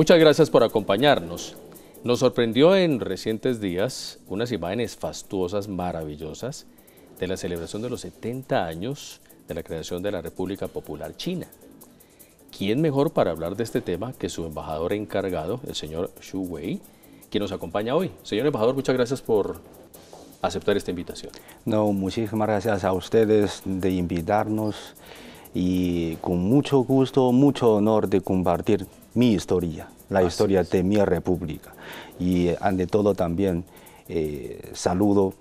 Muchas gracias por acompañarnos. Nos sorprendió en recientes días unas imágenes fastuosas, maravillosas, de la celebración de los 70 años de la creación de la República Popular China. ¿Quién mejor para hablar de este tema que su embajador encargado, el señor Xu Wei, quien nos acompaña hoy? Señor embajador, muchas gracias por aceptar esta invitación. No, muchísimas gracias a ustedes de invitarnos y con mucho gusto, mucho honor de compartir mi historia, la historia de mi república. Y eh, ante todo también eh, saludo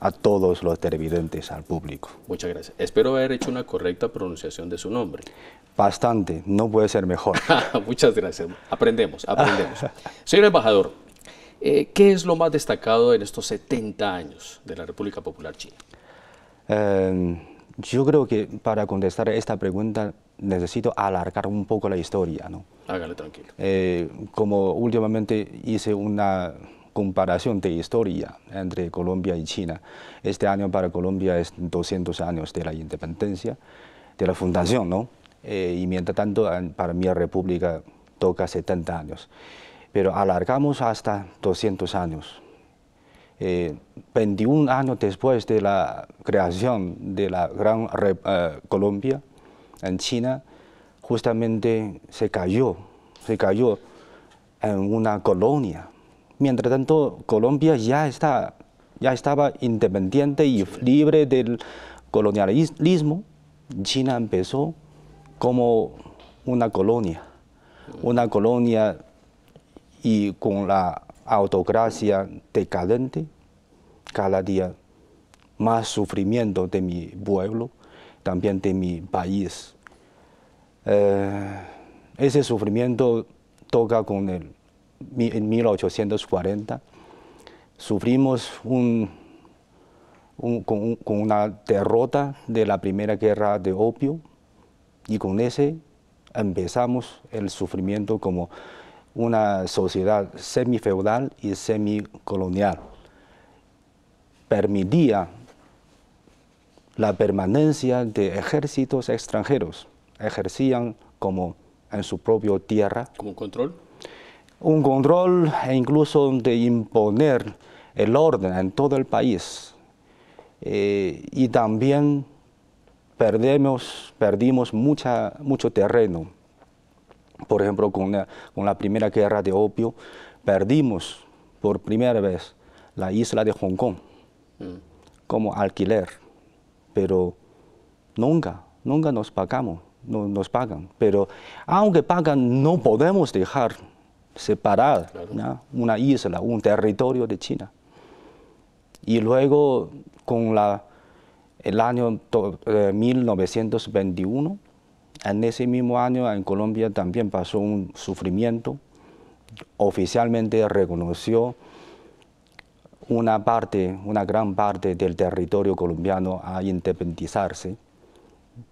a todos los televidentes, al público. Muchas gracias. Espero haber hecho una correcta pronunciación de su nombre. Bastante, no puede ser mejor. Muchas gracias. Aprendemos, aprendemos. Señor embajador, eh, ¿qué es lo más destacado en estos 70 años de la República Popular China? Em, yo creo que para contestar esta pregunta necesito alargar un poco la historia. ¿no? Hágale tranquilo. Eh, como últimamente hice una comparación de historia entre Colombia y China. Este año para Colombia es 200 años de la independencia, de la fundación, ¿no? Eh, y mientras tanto para mi república toca 70 años. Pero alargamos hasta 200 años. 21 eh, años después de la creación de la Gran eh, Colombia en China, justamente se cayó, se cayó en una colonia. Mientras tanto, Colombia ya, está, ya estaba independiente y libre del colonialismo. China empezó como una colonia, una colonia y con la autocracia decadente, cada día más sufrimiento de mi pueblo, también de mi país. Eh, ese sufrimiento toca con el, en 1840, sufrimos un, con, con, una derrota de la primera guerra de opio y con ese empezamos el sufrimiento como una sociedad semifeudal y semicolonial. Permitía la permanencia de ejércitos extranjeros, ejercían como en su propia tierra. ¿Como control? Un control e incluso de imponer el orden en todo el país. Eh, y también perdemos, perdimos mucha, mucho terreno por ejemplo, con la, primera guerra de opio, perdimos por primera vez la isla de Hong Kong mm. como alquiler, pero nunca, nunca nos pagamos, nos pagan. Pero aunque pagan, no podemos dejar separar una isla, un territorio de China. Y luego, con el año 1921, en ese mismo año en Colombia también pasó un sufrimiento. Oficialmente reconoció una parte, una gran parte del territorio colombiano a independizarse.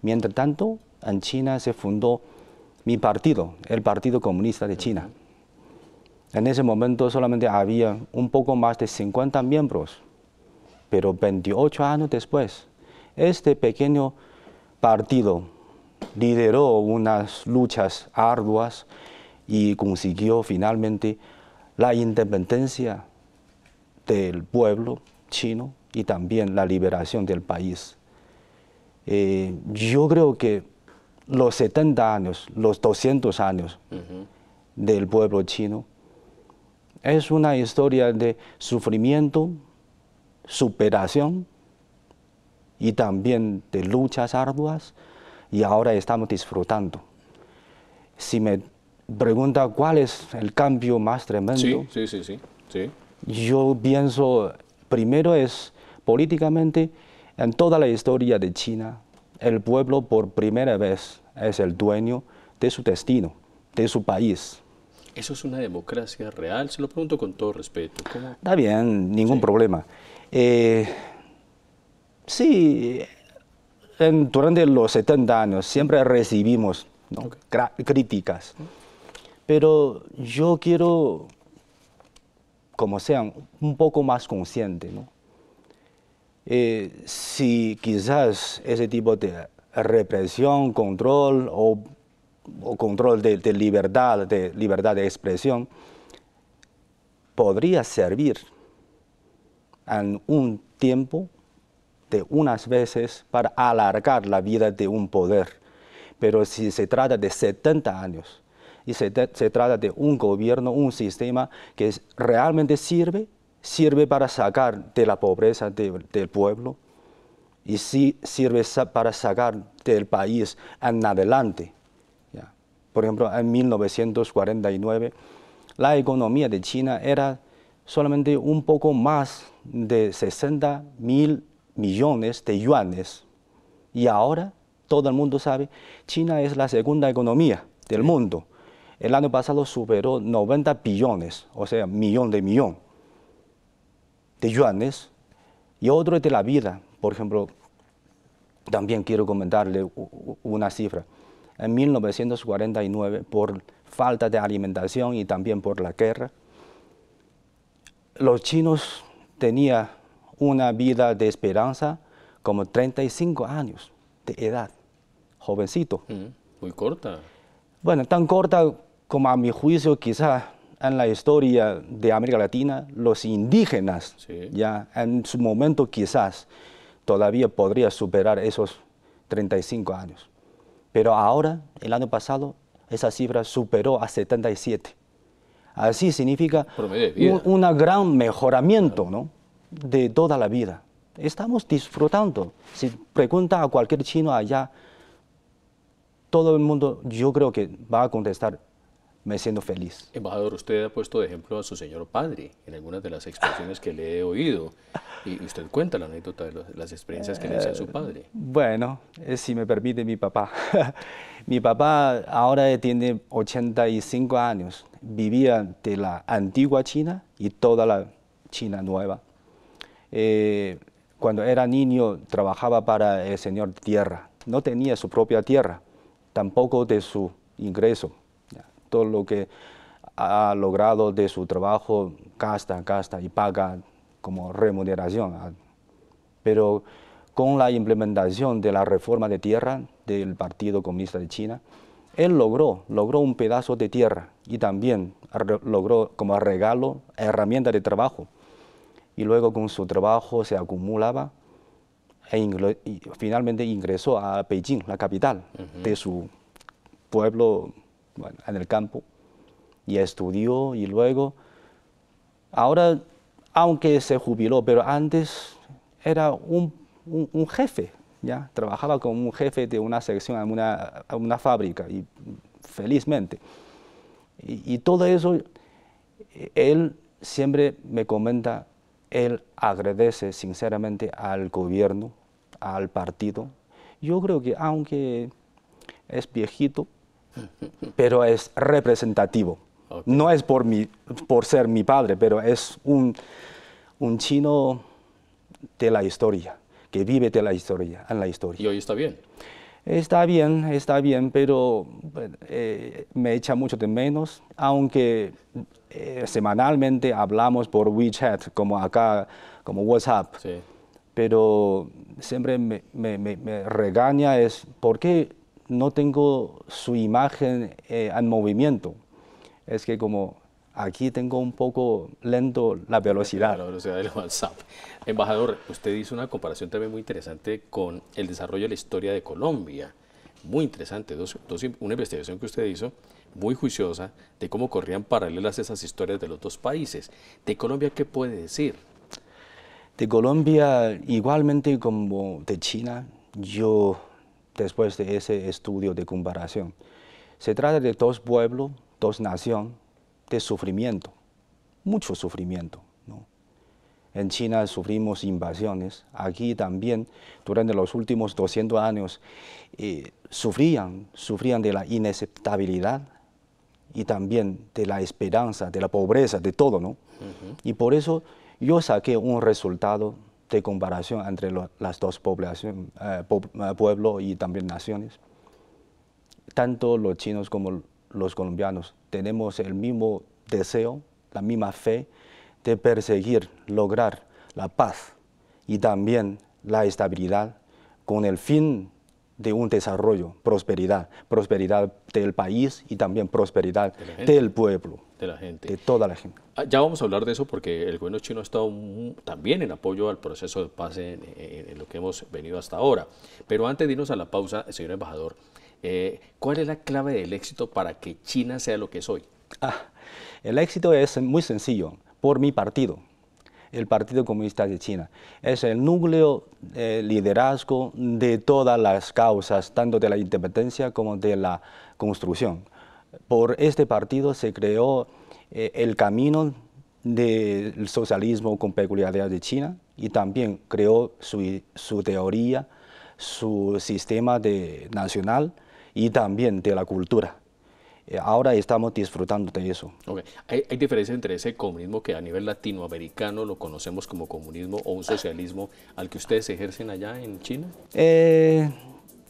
Mientras tanto, en China se fundó mi partido, el Partido Comunista de China. En ese momento solamente había un poco más de 50 miembros, pero 28 años después, este pequeño partido lideró unas luchas arduas y consiguió finalmente la independencia del pueblo chino y también la liberación del país. Eh, yo creo que los 70 años, los 200 años del pueblo chino es una historia de sufrimiento, superación y también de luchas arduas, y ahora estamos disfrutando. Si me pregunta cuál es el cambio más tremendo, sí, sí, sí, yo pienso, primero es políticamente, en toda la historia de China, el pueblo por primera vez es el dueño de su destino, de su país. ¿Eso es una democracia real? Se lo pregunto con todo respeto. Está bien, ningún problema. Eh, sí, durante los 70 años siempre recibimos críticas. Pero yo quiero, como sean, un poco más consciente. Eh, si quizás ese tipo de represión, control o, control de, libertad, de libertad de expresión, podría servir en un tiempo unas veces para alargar la vida de un poder. Pero si se trata de 70 años y se, trata de un gobierno, un sistema que realmente sirve, sirve para sacar de la pobreza del pueblo y sí sirve para sacar del país en adelante. Por ejemplo, en 1949 la economía de China era solamente un poco más de 60 mil millones de yuanes. Y ahora todo el mundo sabe, China es la segunda economía del mundo. El año pasado superó 90 billones, o sea, millón de millón de yuanes. Y otro es de la vida. Por ejemplo, también quiero comentarle una cifra. En 1949, por falta de alimentación y también por la guerra, los chinos tenían una vida de esperanza como 35 años de edad, jovencito. Mm, muy corta. Bueno, tan corta como a mi juicio quizás en la historia de América Latina, los indígenas ya en su momento quizás todavía podría superar esos 35 años. Pero ahora, el año pasado, esa cifra superó a 77. Así significa un, gran mejoramiento, ¿no? de toda la vida. Estamos disfrutando. Si pregunta a cualquier chino allá, todo el mundo yo creo que va a contestar, me siento feliz. Embajador, usted ha puesto de ejemplo a su señor padre en algunas de las expresiones que le he oído. Y usted cuenta la anécdota de las experiencias que le hacía su padre. Eh, bueno, eh, si me permite mi papá. mi papá ahora tiene 85 años. Vivía de la antigua China y toda la China nueva. Eh, cuando era niño trabajaba para el señor tierra, no tenía su propia tierra, tampoco de su ingreso. Todo lo que ha logrado de su trabajo gasta, gasta y paga como remuneración. Ah, pero con la implementación de la reforma de tierra del Partido Comunista de China, él logró, logró un pedazo de tierra y también logró como regalo herramienta de trabajo y luego con su trabajo se acumulaba e y finalmente ingresó a Beijing, la capital de su pueblo en el campo y estudió y luego ahora aunque se jubiló pero antes era un, jefe ya trabajaba como un jefe de una sección en una, fábrica y felizmente y, y todo eso e-, él siempre me comenta él agradece sinceramente al gobierno, al partido. Yo creo que aunque es viejito, pero es representativo. No es por, ser mi padre, pero es un, chino de la historia, que vive de la historia, en la historia. ¿Y hoy está bien? Está bien, está bien, pero eh, me echa mucho de menos, aunque eh, semanalmente hablamos por WeChat, como acá, como WhatsApp. Pero siempre me, regaña es, ¿por qué no tengo su imagen eh, en movimiento? Es que como aquí tengo un poco lento la velocidad. La velocidad del WhatsApp. Embajador, usted hizo una comparación también muy interesante con el desarrollo de la historia de Colombia. Muy interesante, dos, una investigación que usted hizo muy juiciosa de cómo corrían paralelas esas historias de los dos países. ¿De Colombia qué puede decir? De Colombia, igualmente como de China, yo, después de ese estudio de comparación, se trata de dos pueblos, dos naciones, de sufrimiento, mucho sufrimiento. En China sufrimos invasiones, aquí también durante los últimos 200 años eh, sufrían, sufrían de la inaceptabilidad y también de la esperanza, de la pobreza, de todo, ¿no? Y por eso yo saqué un resultado de comparación entre las dos poblaciones, eh, eh pueblos y también naciones. Tanto los chinos como los colombianos tenemos el mismo deseo, la misma fe de perseguir, lograr la paz y también la estabilidad con el fin de un desarrollo, prosperidad, prosperidad del país y también prosperidad del pueblo. De la gente. De toda la gente. Ah, ya vamos a hablar de eso porque el gobierno chino ha estado también en apoyo al proceso de paz en, lo que hemos venido hasta ahora. Pero antes de irnos a la pausa, señor embajador, eh, ¿cuál es la clave del éxito para que China sea lo que es hoy? Ah, el éxito es muy sencillo, por mi partido, el Partido Comunista de China. Es el núcleo, eh, liderazgo de todas las causas, tanto de la independencia como de la construcción. Por este partido se creó eh, el camino del socialismo con peculiaridades de China y también creó su, su teoría, su sistema de, nacional y también de la cultura. Eh, ahora estamos disfrutando de eso. ¿Hay, ¿Hay, diferencia entre ese comunismo que a nivel latinoamericano lo conocemos como comunismo o un socialismo al que ustedes ejercen allá en China? Eh,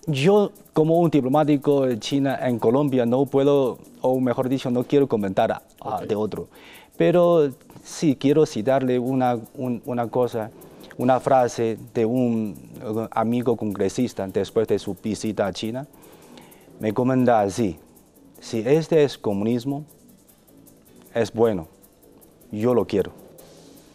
yo, como un diplomático de China en Colombia, no puedo, o mejor dicho, no quiero comentar de otro. Pero sí quiero citarle una, una cosa, una frase de un eh, amigo congresista después de su visita a China. Me comenta así. Si este es comunismo, es bueno. Yo lo quiero.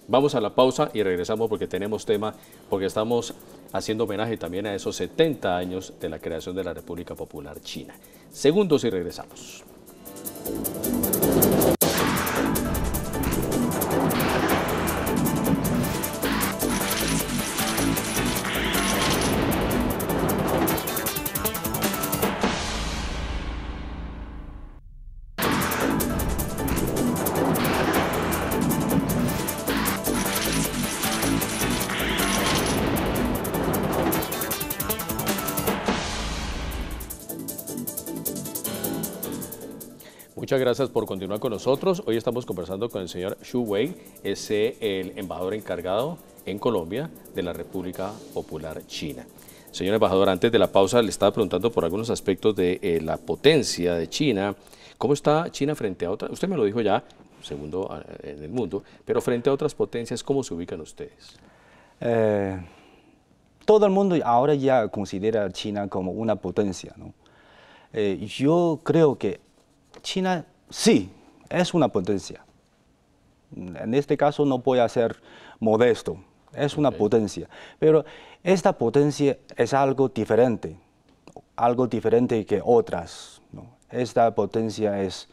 Vamos a la pausa y regresamos porque tenemos tema, porque estamos haciendo homenaje también a esos 70 años de la creación de la República Popular China. Segundos y regresamos. Muchas gracias por continuar con nosotros. Hoy estamos conversando con el señor Xu Wei, es el embajador encargado en Colombia de la República Popular China. Señor embajador, antes de la pausa le estaba preguntando por algunos aspectos de eh, la potencia de China. ¿Cómo está China frente a otras? Usted me lo dijo ya, segundo ah, en el mundo, pero frente a otras potencias, ¿cómo se ubican ustedes? Eh, todo el mundo ahora ya considera a China como una potencia, ¿no? Eh, yo creo que China sí es una potencia. En este caso no puede ser modesto, es una potencia. Pero esta potencia es algo diferente, algo diferente que otras. Esta potencia es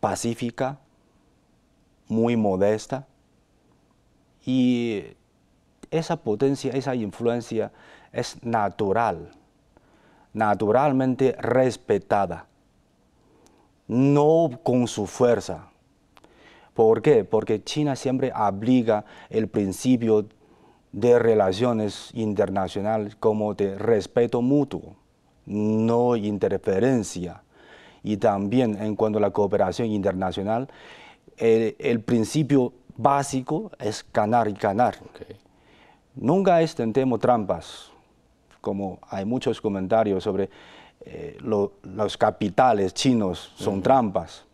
pacífica, muy modesta, y esa potencia, esa influencia es natural naturalmente respetada, no con su fuerza. ¿Por qué? Porque China siempre obliga el principio de relaciones internacionales como de respeto mutuo, no interferencia. Y también en cuanto a la cooperación internacional, el, principio básico es ganar y ganar. Nunca extendemos trampas como hay muchos comentarios sobre eh, los capitales chinos son trampas.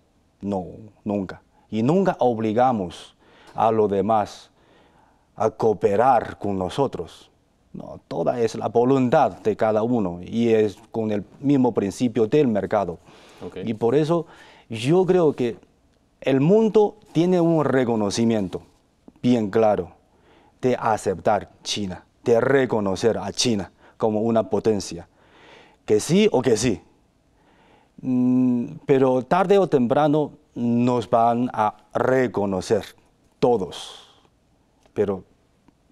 No, nunca. Y nunca obligamos a los demás a cooperar con nosotros. No, toda es la voluntad de cada uno y es con el mismo principio del mercado. Y por eso yo creo que el mundo tiene un reconocimiento bien claro de aceptar China, de reconocer a China como una potencia. Que sí o que sí. Mm, pero tarde o temprano nos van a reconocer todos. Pero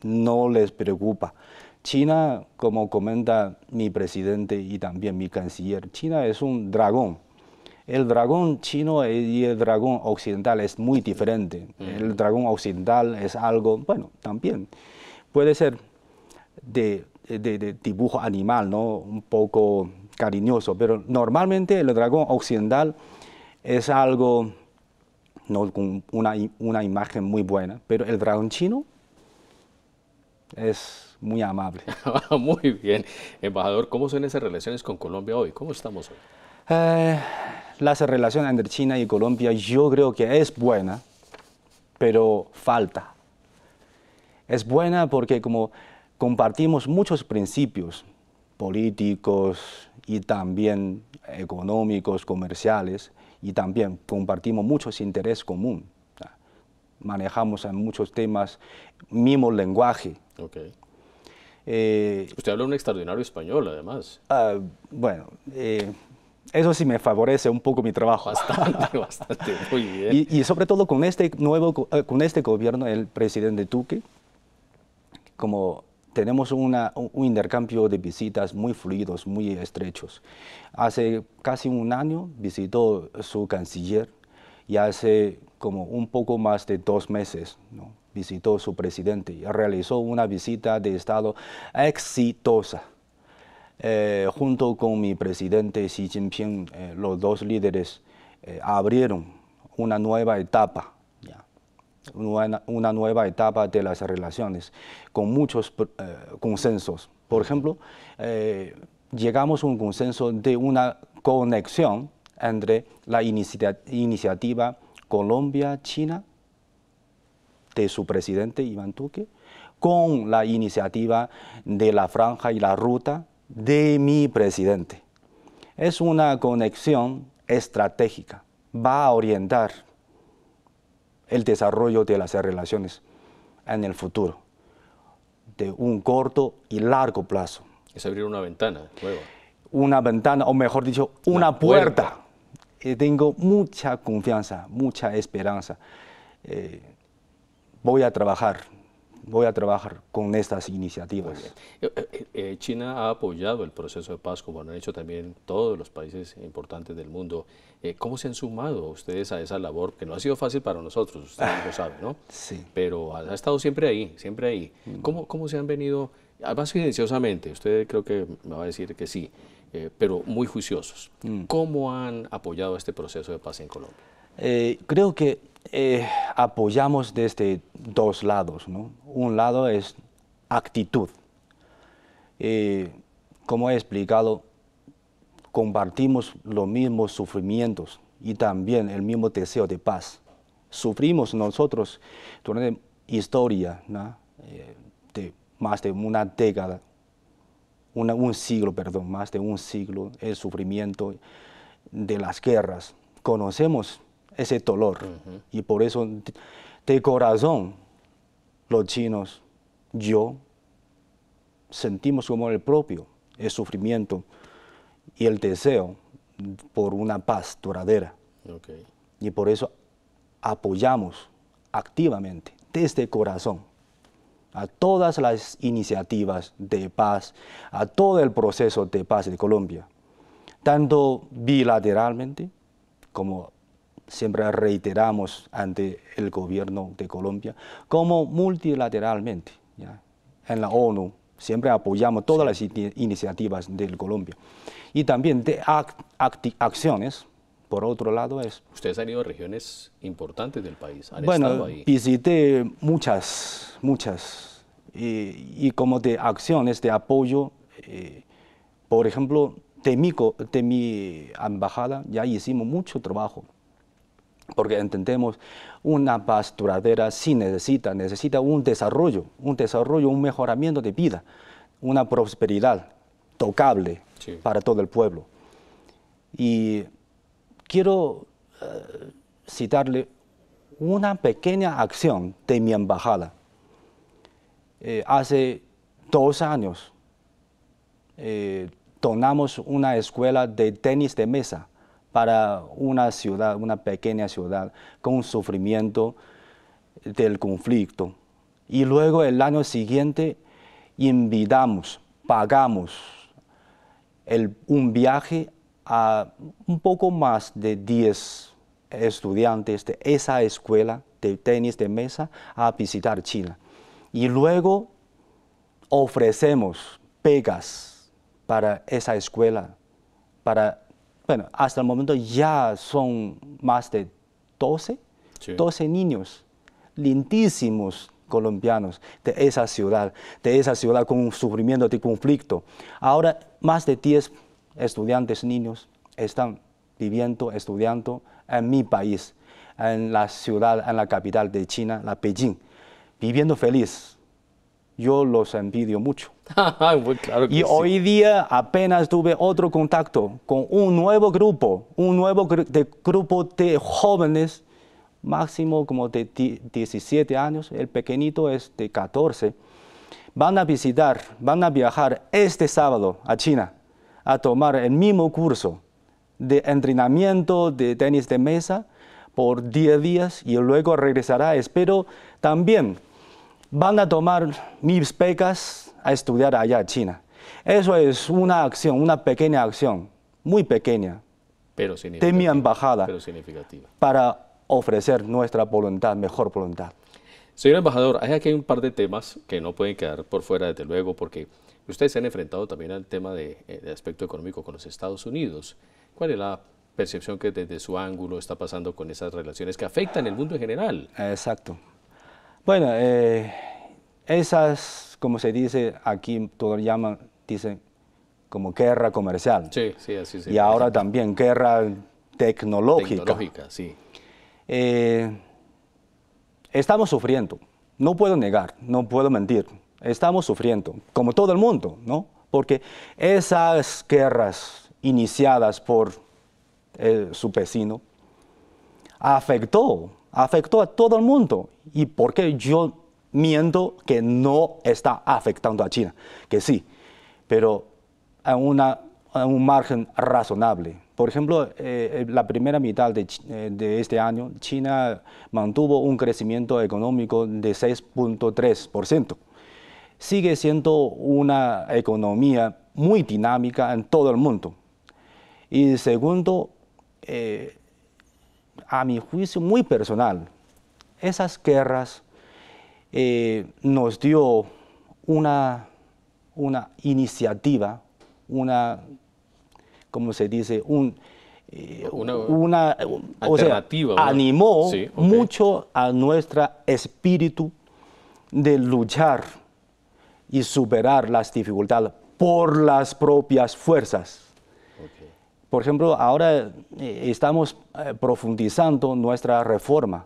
no les preocupa. China, como comenta mi presidente y también mi canciller, China es un dragón. El dragón chino y el dragón occidental es muy diferente. El dragón occidental es algo, bueno, también puede ser de eh, de, dibujo animal, ¿no? un poco cariñoso, pero normalmente el dragón occidental es algo no una, imagen muy buena, pero el dragón chino es muy amable. Ah, muy bien. Embajador, ¿cómo son esas relaciones con Colombia hoy? ¿Cómo estamos hoy? Eh, las relaciones entre China y Colombia yo creo que es buena, pero falta. Es buena porque como compartimos muchos principios políticos y también económicos, comerciales, y también compartimos muchos intereses comunes. Manejamos en muchos temas mismo lenguaje. Eh, Usted habla un extraordinario español, además. Ah, bueno, eh, eso sí me favorece un poco mi trabajo. Bastante, bastante, muy bien. Y, sobre todo con este nuevo, eh, con este gobierno, el presidente Duque, como tenemos un intercambio de visitas muy fluidos, muy estrechos. Hace casi un año visitó su canciller y hace como un poco más de dos meses visitó su presidente y realizó una visita de Estado exitosa. Eh, junto con mi presidente Xi Jinping, eh, los dos líderes eh, abrieron una nueva etapa una, nueva etapa de las relaciones con muchos eh, consensos. Por ejemplo, eh, llegamos a un consenso de una conexión entre la iniciativa Colombia-China de su presidente Iván Duque con la iniciativa de la franja y la ruta de mi presidente. Es una conexión estratégica, va a orientar el desarrollo de las relaciones en el futuro, de un corto y largo plazo. Es abrir una ventana Una ventana, o mejor dicho, una, puerta. Y eh, tengo mucha confianza, mucha esperanza. Eh, voy a trabajar voy a trabajar con estas iniciativas. Eh, eh, eh, China ha apoyado el proceso de paz, como lo han hecho también todos los países importantes del mundo. ¿Cómo se han sumado ustedes a esa labor? Que no ha sido fácil para nosotros, ustedes lo saben, ¿no? Sí. Pero ha, estado siempre ahí, siempre ahí. Mm. ¿Cómo, ¿Cómo se han venido, además ah, silenciosamente, usted creo que me va a decir que sí, pero muy juiciosos. Mm. ¿Cómo han apoyado este proceso de paz en Colombia? creo que eh, apoyamos desde este dos lados. Un lado es actitud. Eh, como he explicado, compartimos los mismos sufrimientos y también el mismo deseo de paz. Sufrimos nosotros durante historia eh, de más de una década, un siglo, perdón, más de un siglo, el sufrimiento de las guerras. Conocemos ese dolor. Y por eso, de corazón, los chinos, yo, sentimos como el propio, el sufrimiento y el deseo por una paz duradera. Y por eso apoyamos activamente, desde corazón, a todas las iniciativas de paz, a todo el proceso de paz de Colombia, tanto bilateralmente como siempre reiteramos ante el gobierno de Colombia, como multilateralmente, en la ONU, siempre apoyamos todas las iniciativas de Colombia. Y también de acciones, por otro lado es... Ustedes han ido a regiones importantes del país, han bueno, estado ahí. visité muchas, muchas, y, como de acciones de apoyo, eh, por ejemplo, de mi, de mi embajada ya hicimos mucho trabajo porque entendemos una pasturadera sí necesita, necesita un desarrollo, un desarrollo, un mejoramiento de vida, una prosperidad tocable para todo el pueblo. Y quiero eh, citarle una pequeña acción de mi embajada. Eh, hace dos años eh, donamos una escuela de tenis de mesa para una ciudad, una pequeña ciudad, con sufrimiento del conflicto. Y luego el año siguiente invitamos, pagamos un viaje a un poco más de 10 estudiantes de esa escuela de tenis de mesa a visitar China, Y luego ofrecemos pegas para esa escuela, para bueno, hasta el momento ya son más de 12, 12 niños lindísimos colombianos de esa ciudad, de esa ciudad con sufrimiento de conflicto. Ahora más de 10 estudiantes niños están viviendo, estudiando en mi país, en la ciudad, en la capital de China, la Beijing, viviendo feliz, yo los envidio mucho. Pues y hoy día apenas tuve otro contacto con un nuevo grupo, un nuevo grupo de jóvenes, máximo como de 17 años, el pequeñito es de 14. Van a visitar, van a viajar este sábado a China a tomar el mismo curso de entrenamiento de tenis de mesa por 10 días y luego regresará, espero, también van a tomar mis pecas a estudiar allá en China. Eso es una acción, una pequeña acción, muy pequeña, pero de mi embajada, significativa. para ofrecer nuestra voluntad, mejor voluntad. Señor embajador, hay aquí un par de temas que no pueden quedar por fuera, desde luego, porque ustedes se han enfrentado también al tema de, eh, de aspecto económico con los Estados Unidos. ¿Cuál es la percepción que desde su ángulo está pasando con esas relaciones que afectan el mundo en general? Exacto. Bueno, eh, esas, como se dice aquí, todos llaman, dicen como guerra comercial. Sí, sí, así sí. Y ahora también guerra tecnológica. Tecnológica, sí. Eh, estamos sufriendo, no puedo negar, no puedo mentir, estamos sufriendo, como todo el mundo, ¿no? Porque esas guerras iniciadas por su vecino afectó afectó a todo el mundo. ¿Y por qué yo miento que no está afectando a China? Que sí, pero a, un margen razonable. Por ejemplo, eh, eh, la primera mitad eh, de, este año, China mantuvo un crecimiento económico de 6.3%. Sigue siendo una economía muy dinámica en todo el mundo. Y segundo, a mi juicio muy personal, esas guerras eh, nos dio una, una iniciativa, una, ¿cómo se dice? Un, eh, una, una o sea, animó mucho a nuestro espíritu de luchar y superar las dificultades por las propias fuerzas. Por ejemplo, ahora eh, estamos eh, profundizando nuestra reforma.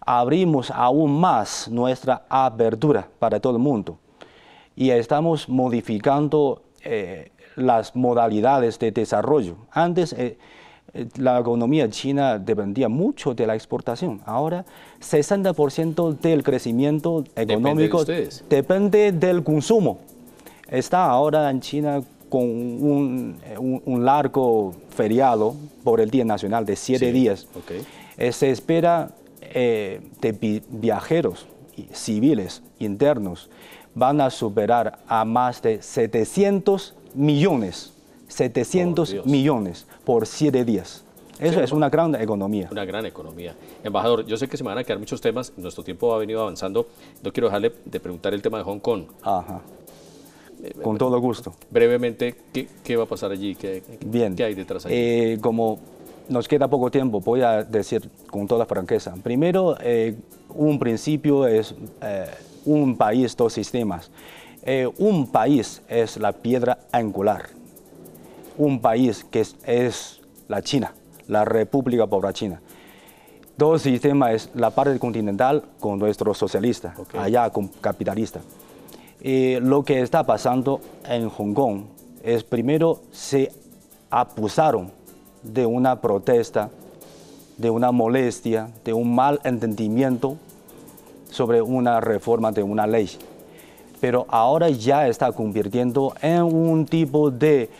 Abrimos aún más nuestra apertura para todo el mundo y estamos modificando eh, las modalidades de desarrollo. Antes la economía china dependía mucho de la exportación. Ahora 60% del crecimiento económico depende, del consumo. Está ahora en China con eh, un, largo feriado por el Día Nacional de siete días, eh, se espera que eh, de viajeros civiles internos van a superar a más de 700 millones, 700 millones por siete días. Eso es una gran economía. Una gran economía. Embajador, yo sé que se me van a quedar muchos temas, nuestro tiempo ha venido avanzando, no quiero dejarle de preguntar el tema de Hong Kong. Ajá. Con todo gusto. Brevemente, ¿qué, va a pasar allí? ¿Qué, hay detrás allí? Eh, como nos queda poco tiempo, voy a decir con toda franqueza. Primero, eh, un principio es eh, un país, dos sistemas. un país es la piedra angular. Un país que es, la China, la República Popular China. Dos sistemas es la parte continental con nuestro socialista, allá con capitalista lo que está pasando en Hong Kong es primero se acusaron de una protesta, de una molestia, de un mal entendimiento sobre una reforma de una ley. Pero ahora ya está convirtiendo en un tipo de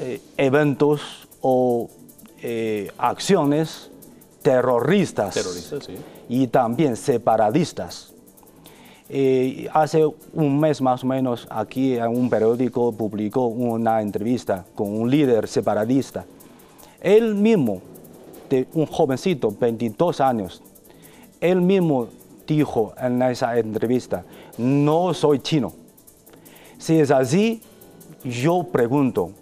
eh, eventos o eh, acciones terroristas, y también separatistas. Eh, hace un mes más o menos aquí en un periódico publicó una entrevista con un líder separatista. Él mismo, de un jovencito, 22 años, él mismo dijo en esa entrevista, no soy chino. Si es así, yo pregunto,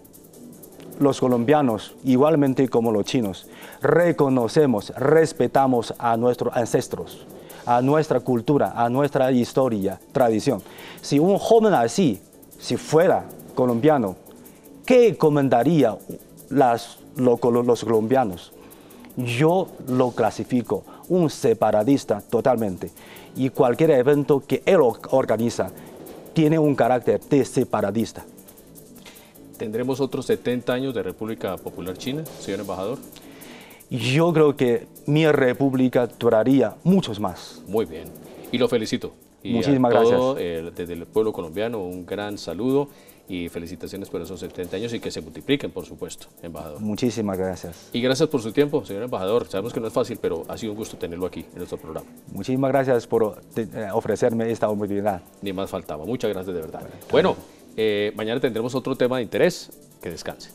los colombianos, igualmente como los chinos, reconocemos, respetamos a nuestros ancestros a nuestra cultura, a nuestra historia, tradición. Si un joven así, si fuera colombiano, ¿qué comentaría los, los colombianos? Yo lo clasifico un separatista totalmente y cualquier evento que él organiza tiene un carácter de separatista. ¿Tendremos otros 70 años de República Popular China, señor embajador? yo creo que mi república duraría muchos más. Muy bien, y lo felicito. Muchísimas gracias. desde el pueblo colombiano, un gran saludo y felicitaciones por esos 70 años y que se multipliquen, por supuesto, embajador. Muchísimas gracias. Y gracias por su tiempo, señor embajador. Sabemos que no es fácil, pero ha sido un gusto tenerlo aquí en nuestro programa. Muchísimas gracias por eh, ofrecerme esta oportunidad. Ni más faltaba. Muchas gracias de verdad. Bueno, eh, mañana tendremos otro tema de interés. Que descanse.